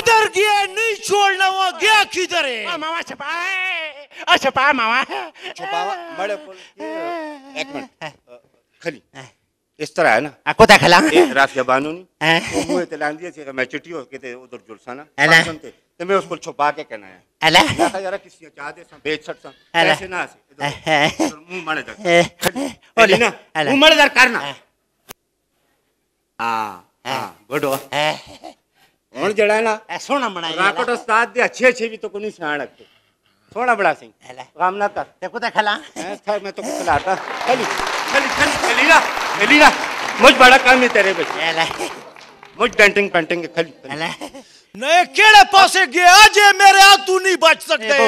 किधर गया नहीं छोड़ना वहाँ गया किधर है मामा छपा है छपा मामा छपा बड़े एक मिनट खली इस तरह है ना कोता खला राफिया बानू ने वो ते लान दिया कि मैं चिट्टी हो के ते उधर जुलसाना तो मैं उसको छुपा के कहना है अला यार किसी चाह दे सब बेच सक सा ऐसे ना से तो मुंह मणे दर ओले ना मुंह मणे दर करना हां हां बड़ो ਹੁਣ ਜਿਹੜਾ ਹੈ ਨਾ ਐ ਸੋਹਣਾ ਬਣਾਈ ਰਾਕਟ ਉਸਤਾਦ ਦੇ ਅੱਛੇ ਅੱਛੇ ਵੀ ਤੋ ਕੋਈ ਸਿਆਣ ਰੱਖਦੇ थोड़ा बड़ा सिंह काम ना कर देखो तो खला था मैं तो खिलाता चली चली चली चली ना चली ना मुझ बड़ा काम है तेरे बच्चे मुझ पेंटिंग पेंटिंग खली नहीं केड़े पासे गया जे मेरे हाथ तू नहीं बच सकते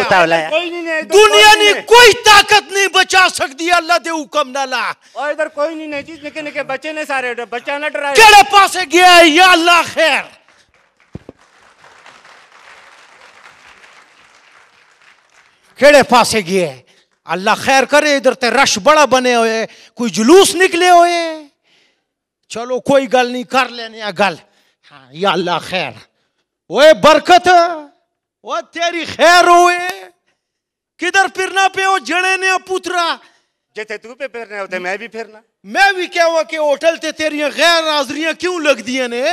कोई नहीं दुनिया ने कोई ताकत नहीं बचा सकती अल्लाह दे हुक्म ना ला और इधर कोई नहीं नहीं चीज निके निके बचे ने सारे बच्चा ना डरा केड़े पासे गया या अल्लाह खैर केड़े पासे गए अल्लाह खैर करे इधर ते रश बड़ा बने हुए कोई जुलूस निकले हुए चलो कोई गल नहीं कर लेने गल हाँ ये अल्लाह खैर वो बरकत वो तेरी खैर हुए किधर फिरना पे हो जड़े ने पुत्रा जैसे तू पे फिर होते मैं भी फिरना मैं भी क्या हुआ कि होटल ते तेरिया गैर हाजरियां क्यों लग दिया ने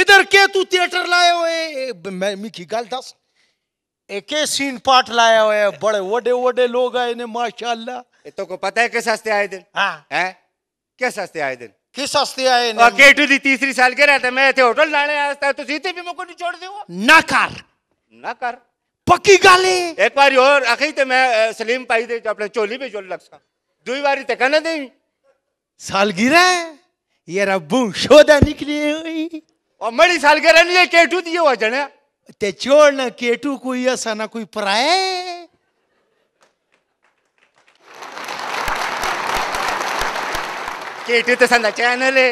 इधर के तू थिएटर लाए हुए मैं मिकी गल दस एक सीन पाठ लाया हुआ है बड़े वडे वडे लोग आए ने माशाल्लाह ये तो को पता है किस हस्ते आए दिन हाँ किस हस्ते आए दिन किस हस्ते आए ने और टू दी तीसरी साल के रहते मैं थे होटल लाने आया था तो सीधे भी मुको नहीं छोड़ दियो ना कर ना कर पक्की गाले एक बार और अखी ते मैं सलीम पाई दे अपने चोली पे चोली लगसा सा दुई बारी ते कने दे सालगिरह ये रब्बू शोदा निकली हुई और मेरी सालगिरह नहीं है टू दिए हुआ जना तेचोड़ केटू कोई ऐसा ना कोई प्राय केटू तो संदा चैनल है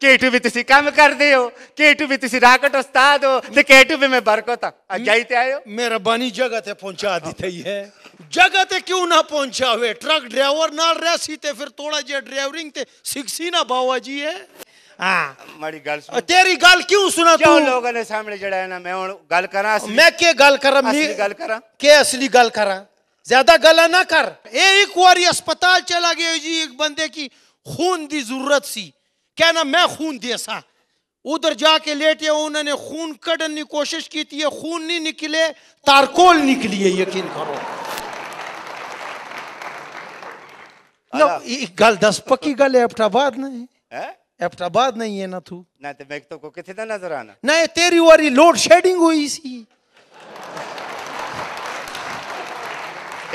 केटू भी तुसी काम कर दे हो केटू भी तुसी राकट उस्ताद हो तो केटू भी मैं बरकत जाई ते आयो मेरा बानी जगत है पहुंचा दी थी है जगह ते क्यों ना पहुंचा हुए ट्रक ड्राइवर ना रह सीते फिर थोड़ा जे ड्राइवरिंग ते सिक्सी ना बाबा जी है ਹਾਂ हाँ। गल ਗੱਲ ਸੁਣ ਤੇਰੀ ज्यादा गला ना कर एक बारी अस्पताल चला गया जी एक बंदे की खून दी जरूरत सी क्या ना मैं खून दिया सा उधर जाके लेटे उन्होंने खून कड़न की कोशिश की थी खून नहीं निकले तारकोल निकली है यकीन करो गल दस पक्की गल है अफ्टाबाद नहीं है? एफटाबाद नहीं है ना तू ना ते तो मैं तो को किथे दा नजर आना ना तेरी वारी लोड शेडिंग हुई सी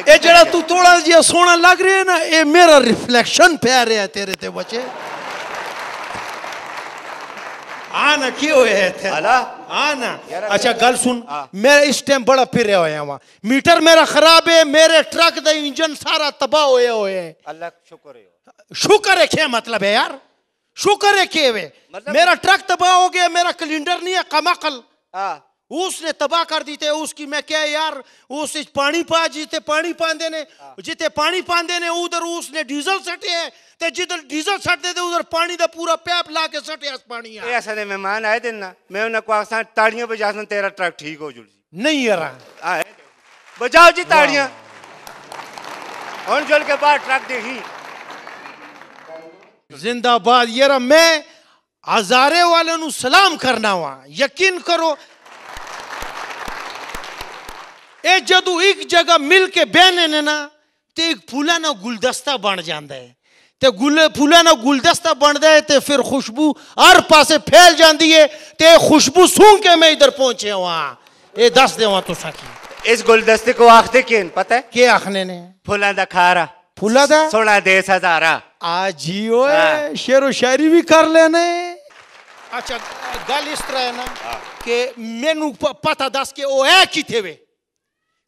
ए जड़ा तू थोड़ा जिया सोना लग रहे है ना ए मेरा रिफ्लेक्शन पे आ रहा है तेरे ते बचे आना क्यों है थे अला आना अच्छा गल सुन हाँ। मैं इस टाइम बड़ा फिर रहा है वहां मीटर मेरा खराब है मेरे ट्रक दा इंजन सारा तबाह होया होया है अल्लाह शुक्र है शुक्र है क्या मतलब है यार शुक्र है किए हुए मतलब मेरा ट्रक तबाह हो गया मेरा कैलेंडर नहीं है कमाकल हाँ। उसने तबाह कर दी थे उसकी मैं क्या यार उस पानी पा जिते पानी पांदे ने हाँ। जिते पानी पांदे ने उधर उसने डीजल सटे है ते जिधर डीजल उधर पानी दा पूरा पैप ला के सटे पानी ऐसा मेहमान आए थे ना मैं उन्हें को आसान ताड़ियां बजा सन तेरा ट्रक ठीक हो जुड़ नहीं यार बजाओ जी ताड़ियां हम हाँ। चल के बाहर ट्रक देखी जिंदाबाद यारा मैं हजारे वाले सलाम करना वा यकीन करो ये जदू एक जगह मिलके बहने ने ना तो एक फूलों ना गुलदस्ता बन जाता है तो गुले फूलों ना गुलदस्ता बनता है तो फिर खुशबू हर पास फैल जाती है तो खुशबू सूं के मैं इधर पहुंचे वहां ये दस देव तुसा की इस गुलदस्ते को आखते कि पता है के आखने ने फूलों का खारा फुला था सोळा देसाचा हारा आजीओ आहे, शेरो शायरी भी कर लेने अच्छा गल इस तरह है ना कि मैनू पता दस के ओ है किते वे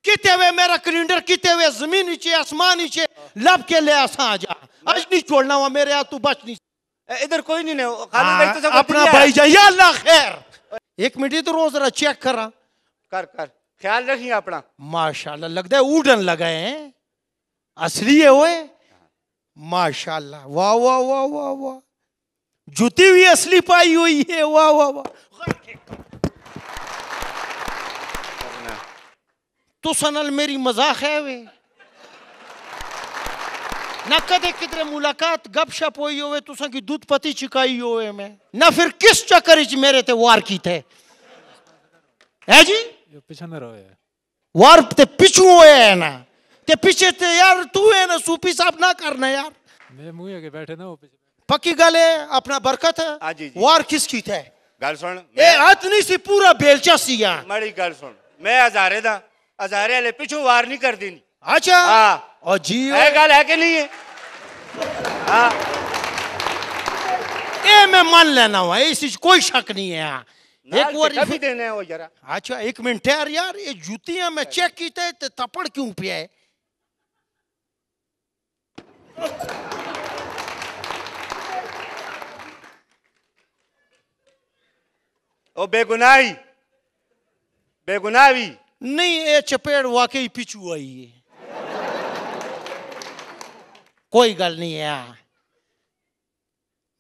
किते वे मेरा कैलेंडर किते वे जमीन नीचे आसमान नीचे लब के ले आसा आ जा आज नहीं छोड़ना हुआ मेरे यहाँ तू बच नहीं इधर कोई नहीं ने वो भाई तो अपना भाई जा या अल्लाह खैर एक मिनट तो रोज जरा चेक करा कर कर ख्याल रखिए अपना माशाल्लाह लगता है उड़न लगाए हैं असली है वो है माशाल्लाह वाह वाह वाह वाह वाह जुती भी असली पाई हुई है वाह वाह वाह तो सनल मेरी मजाक है वे ना कदे किधरे मुलाकात गपशप हुई होवे तुसा की दूध पति चिकाई होवे मैं ना फिर किस चक्कर च मेरे ते वार की थे है जी पिछन रहे वार ते पिछू होए है ना ते पीछे ते यार तू है ना सूफी साहब ना करना यार मैं मुंह आगे बैठे ना वो पीछे पक्की गल है अपना बरकत है हां जी, जी वार किसकी थे गल सुन ए हतनी सी पूरा बेलचा सी यार मेरी गल सुन मैं हजारे दा हजारे वाले पीछे वार नहीं कर देनी अच्छा हां और जी ए गल है के नहीं है हां ए मैं मान लेना हूं इस कोई शक नहीं है हां एक और भी देना है वो जरा अच्छा एक मिनट यार यार ये जूतियां मैं चेक की थे थप्पड़ क्यों पिया है ओ बेगुनाही बेगुनावी नहीं ये चपेड़ वाकई पिछू आई है कोई गल नहीं है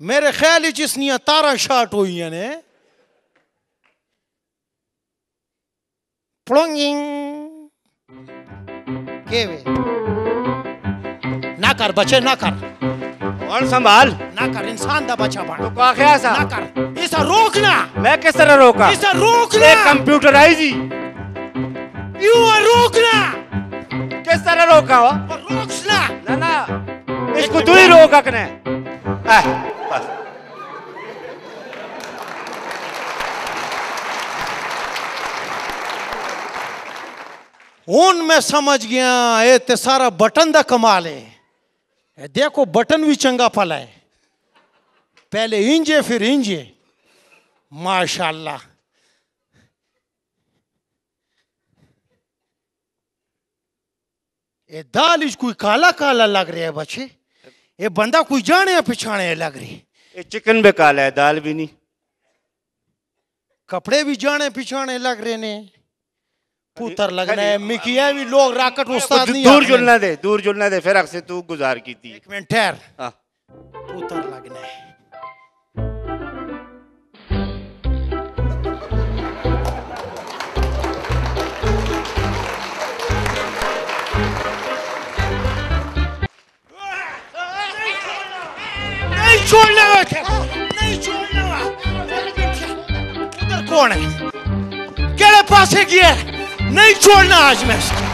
मेरे ख्याल जिसनिया तारा शाट हुई ने प्लोंगिंग के वे? कर बचे ना कर और संभाल ना कर इंसान दा बचा बन तो का क्या सा ना कर इसे रोकना मैं किस तरह रोका इसे रोकना कंप्यूटराइज यू आर रोकना किस तरह रोका वो रोकना ना ना इसको तू ही रोका कने आ हूँ मैं समझ गया ये तो सारा बटन का कमाल है देखो बटन भी चंगा फला है पहले इंजे फिर इंजे माशाल्लाह ये दाल इस कोई काला काला लग रहा है बच्चे ये बंदा कोई जाने पछाने लग रही ये चिकन भी काला है दाल भी नहीं कपड़े भी जाने पिछाने लग रहे ने पुत्र लगने मिकिया भी लोग राकट उस्ताद नहीं दूर जुलना दे दूर जुलना दे फिर अक्से तू गुजार की थी एक मिनट ठहर हाँ। पुत्र लगने नहीं छोड़ना नहीं छोड़ना उधर कौन है पास है गया Neyi çorna açmıştı.